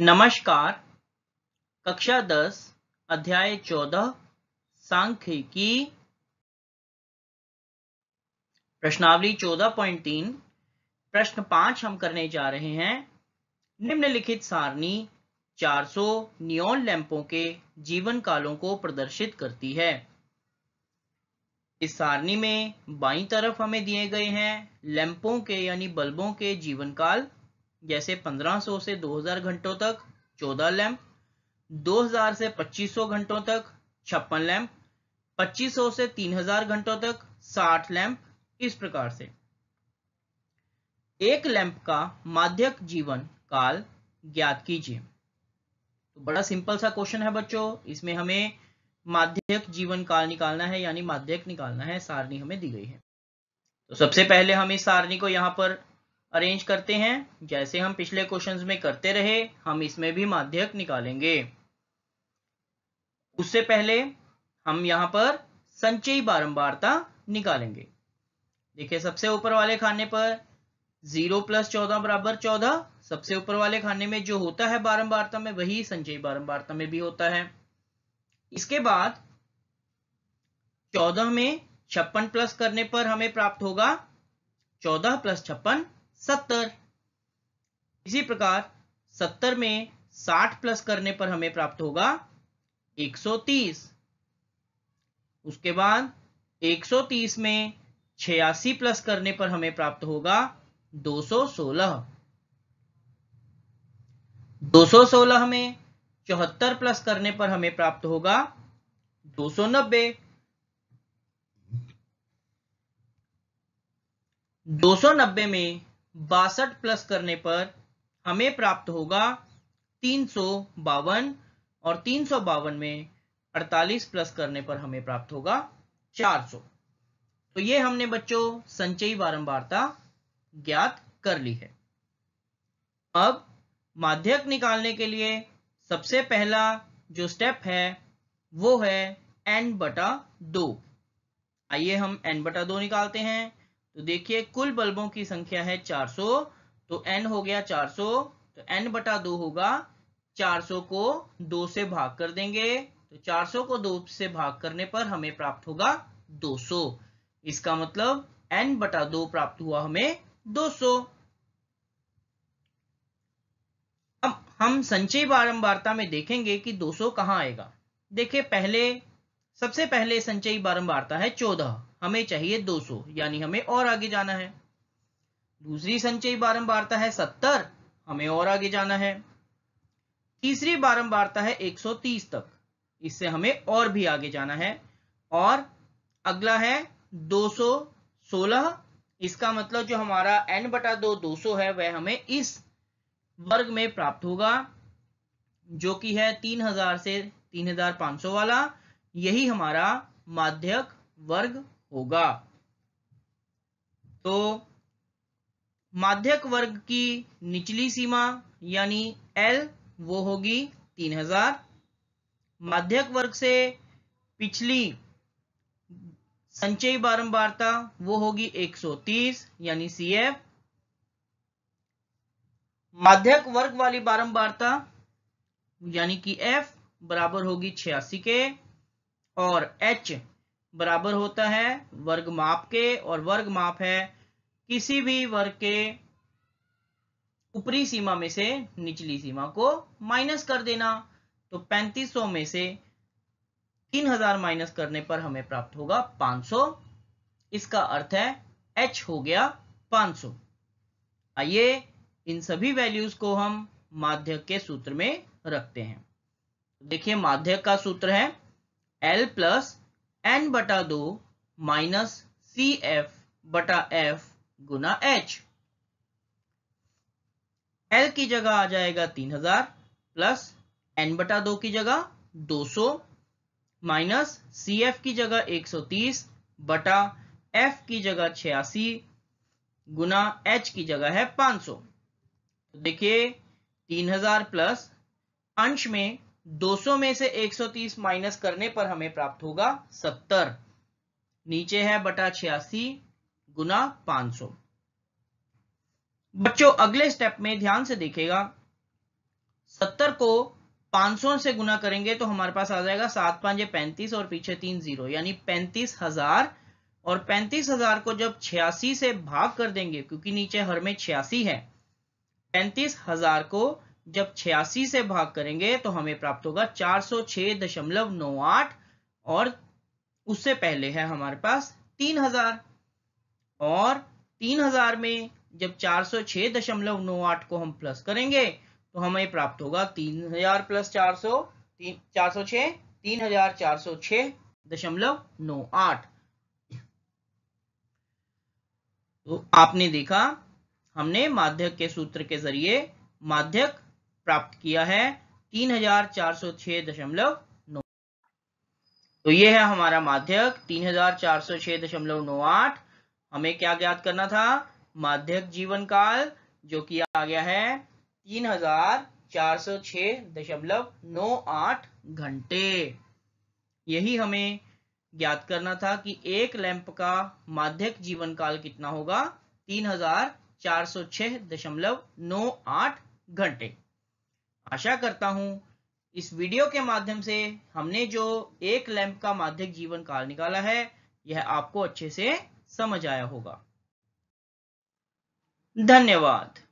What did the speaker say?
नमस्कार कक्षा दस अध्याय चौदह सांख्यिकी प्रश्नावली चौदह पॉइंट तीन प्रश्न पांच हम करने जा रहे हैं निम्नलिखित सारणी 400 नियोन लैंपों के जीवन कालों को प्रदर्शित करती है इस सारणी में बाई तरफ हमें दिए गए हैं लैंपों के यानी बल्बों के जीवन काल जैसे 1500 से 2000 घंटों तक 14 लैम्प 2000 से 2500 घंटों तक छप्पन लैम्प 2500 से 3000 घंटों तक 60 लैम्प इस प्रकार से एक लैंप का माध्यक जीवन काल ज्ञात कीजिए तो बड़ा सिंपल सा क्वेश्चन है बच्चों इसमें हमें माध्यक जीवन काल निकालना है यानी माध्यक निकालना है सारणी हमें दी गई है तो सबसे पहले हम इस सारणी को यहां पर अरेंज करते हैं जैसे हम पिछले क्वेश्चंस में करते रहे हम इसमें भी माध्यक निकालेंगे उससे पहले हम यहां पर संचयी बारंबारता निकालेंगे देखिए सबसे ऊपर वाले खाने पर जीरो प्लस चौदह बराबर चौदह सबसे ऊपर वाले खाने में जो होता है बारंबारता में वही संचयी बारंबारता में भी होता है इसके बाद चौदह में छप्पन प्लस करने पर हमें प्राप्त होगा चौदह प्लस छप्पन सत्तर इसी प्रकार सत्तर में साठ प्लस करने पर हमें प्राप्त होगा एक सौ तीस उसके बाद एक सौ तीस में छियासी प्लस करने पर हमें प्राप्त होगा दो सौ सोलह दो सौ सोलह में चौहत्तर प्लस करने पर हमें प्राप्त होगा दो सौ नब्बे दो सौ नब्बे में बासठ प्लस करने पर हमें प्राप्त होगा तीन और तीन में 48 प्लस करने पर हमें प्राप्त होगा 400 तो ये हमने बच्चों संचयी बारंबारता ज्ञात कर ली है अब माध्यक निकालने के लिए सबसे पहला जो स्टेप है वो है n बटा दो आइए हम n बटा दो निकालते हैं तो देखिए कुल बल्बों की संख्या है 400 तो n हो गया 400 तो n बटा दो होगा 400 को दो से भाग कर देंगे तो 400 को दो से भाग करने पर हमें प्राप्त होगा 200 इसका मतलब n बटा दो प्राप्त हुआ हमें 200 अब हम संचय बारंबारता में देखेंगे कि 200 कहां आएगा देखिए पहले सबसे पहले संचयी बारंबारता है हमें चाहिए 200 यानी हमें और आगे जाना है दूसरी संचयी बारंबारता है 70 हमें और आगे जाना है तीसरी बारंबारता है 130 तक इससे हमें और भी आगे जाना है और अगला है 216 इसका मतलब जो हमारा n बटा दो दो है वह हमें इस वर्ग में प्राप्त होगा जो कि है 3000 से 3500 वाला यही हमारा माध्यक वर्ग होगा तो माध्यक वर्ग की निचली सीमा यानी एल वो होगी तीन हजार माध्यक वर्ग से पिछली संचयी बारंबारता वो होगी 130 यानी एफ माध्यक वर्ग वाली बारंबारता यानी कि एफ बराबर होगी छियासी के और एच बराबर होता है वर्ग माप के और वर्ग माप है किसी भी वर्ग के ऊपरी सीमा में से निचली सीमा को माइनस कर देना तो 3500 में से 3000 माइनस करने पर हमें प्राप्त होगा 500 इसका अर्थ है h हो गया 500 आइए इन सभी वैल्यूज को हम माध्य के सूत्र में रखते हैं देखिए माध्य का सूत्र है l प्लस एन बटा दो माइनस सी एफ बटा एफ गुना एच एल की जगह आ जाएगा तीन हजार प्लस एन बटा दो की जगह दो सौ माइनस सी एफ की जगह एक सौ तीस बटा एफ की जगह छियासी गुना एच की जगह है पांच सौ तो देखिए तीन हजार प्लस अंश में 200 में से 130 माइनस करने पर हमें प्राप्त होगा 70 नीचे है बटा छियासी गुना पांच बच्चों अगले स्टेप में ध्यान से देखेगा 70 को 500 से गुना करेंगे तो हमारे पास आ जाएगा सात पांच पैंतीस और पीछे तीन जीरो यानी पैंतीस हजार और पैंतीस हजार को जब छियासी से भाग कर देंगे क्योंकि नीचे हर में छियासी है पैंतीस हजार को जब छियासी से भाग करेंगे तो हमें प्राप्त होगा चार सौ दशमलव नौ आठ और उससे पहले है हमारे पास तीन हजार और तीन हजार में जब चार सौ दशमलव नौ आठ को हम प्लस करेंगे तो हमें प्राप्त होगा तीन हजार प्लस चार सौ तीन चार सौ छह तीन हजार चार सौ छह दशमलव नौ आठ तो आपने देखा हमने माध्यक के सूत्र के जरिए माध्यक प्राप्त किया है तीन हजार चार सौ छह दशमलव नौ तो ये है हमारा माध्यक तीन हजार चार सौ छह दशमलव नौ आठ हमें क्या ज्ञात करना था माध्यक जीवन काल जो कि आ गया है तीन हजार चार सौ छह दशमलव नौ आठ घंटे यही हमें ज्ञात करना था कि एक लैंप का माध्यक जीवन काल कितना होगा तीन हजार चार सौ छह दशमलव नौ आठ घंटे आशा करता हूं इस वीडियो के माध्यम से हमने जो एक लैंप का माध्यक जीवन काल निकाला है यह आपको अच्छे से समझ आया होगा धन्यवाद